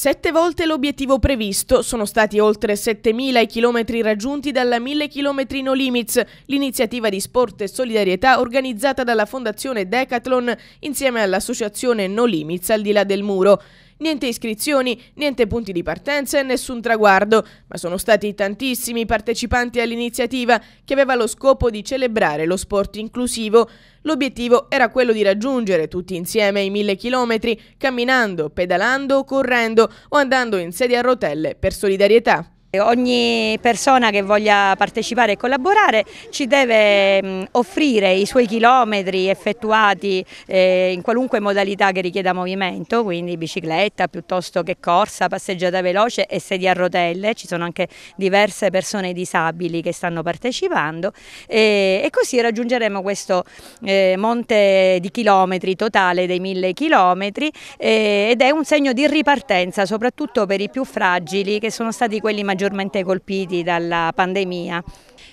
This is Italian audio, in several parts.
Sette volte l'obiettivo previsto, sono stati oltre 7.000 i chilometri raggiunti dalla 1.000 km No Limits, l'iniziativa di sport e solidarietà organizzata dalla Fondazione Decathlon insieme all'associazione No Limits al di là del muro. Niente iscrizioni, niente punti di partenza e nessun traguardo, ma sono stati tantissimi i partecipanti all'iniziativa che aveva lo scopo di celebrare lo sport inclusivo. L'obiettivo era quello di raggiungere tutti insieme i mille chilometri camminando, pedalando, correndo o andando in sedia a rotelle per solidarietà. Ogni persona che voglia partecipare e collaborare ci deve mm, offrire i suoi chilometri effettuati eh, in qualunque modalità che richieda movimento, quindi bicicletta piuttosto che corsa, passeggiata veloce e sedia a rotelle, ci sono anche diverse persone disabili che stanno partecipando e, così raggiungeremo questo eh, monte di chilometri totale dei mille chilometri eh, ed è un segno di ripartenza soprattutto per i più fragili che sono stati quelli maggiormente maggiormente colpiti dalla pandemia.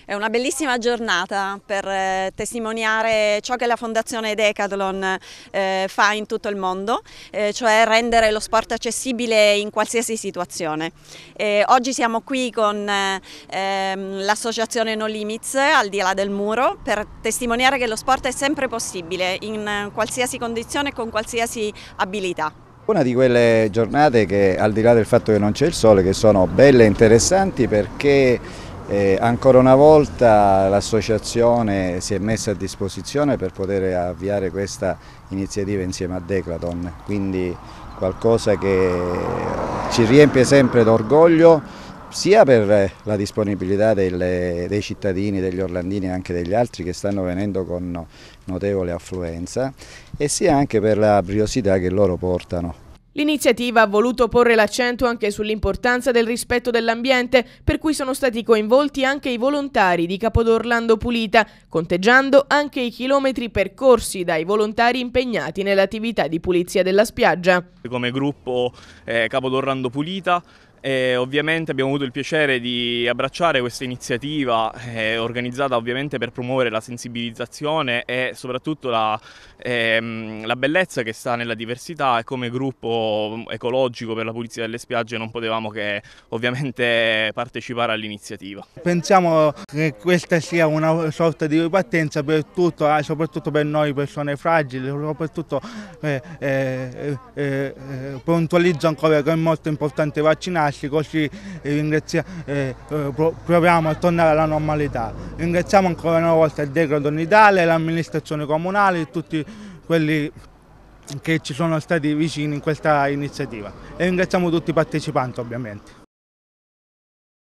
È una bellissima giornata per eh, testimoniare ciò che la Fondazione Decathlon eh, fa in tutto il mondo, eh, cioè rendere lo sport accessibile in qualsiasi situazione. oggi siamo qui con ehm, l'associazione No Limits, al di là del muro, per testimoniare che lo sport è sempre possibile, in qualsiasi condizione e con qualsiasi abilità. Una di quelle giornate che al di là del fatto che non c'è il sole, che sono belle e interessanti perché eh, ancora una volta l'associazione si è messa a disposizione per poter avviare questa iniziativa insieme a Declaton, quindi qualcosa che ci riempie sempre d'orgoglio sia per eh, la disponibilità delle, dei cittadini, degli orlandini e anche degli altri che stanno venendo con notevole affluenza e sia anche per la briosità che loro portano L'iniziativa ha voluto porre l'accento anche sull'importanza del rispetto dell'ambiente, per cui sono stati coinvolti anche i volontari di Capodorlando Pulita, conteggiando anche i chilometri percorsi dai volontari impegnati nell'attività di pulizia della spiaggia. Come gruppo eh, Capodorlando Pulita e ovviamente abbiamo avuto il piacere di abbracciare questa iniziativa eh, organizzata ovviamente per promuovere la sensibilizzazione e soprattutto la, ehm, la, bellezza che sta nella diversità e come gruppo mm, ecologico per la pulizia delle spiagge non potevamo che ovviamente partecipare all'iniziativa. Pensiamo che questa sia una sorta di ripartenza per tutto, eh, soprattutto per noi persone fragili, soprattutto eh eh, eh, eh, puntualizzo ancora che è molto importante vaccinarsi nasce così ringraziamo, eh, eh, eh proviamo a tornare alla normalità. Ringraziamo ancora una volta il Decreton Italia, l'amministrazione comunale e tutti quelli che ci sono stati vicini in questa iniziativa e ringraziamo tutti i partecipanti ovviamente.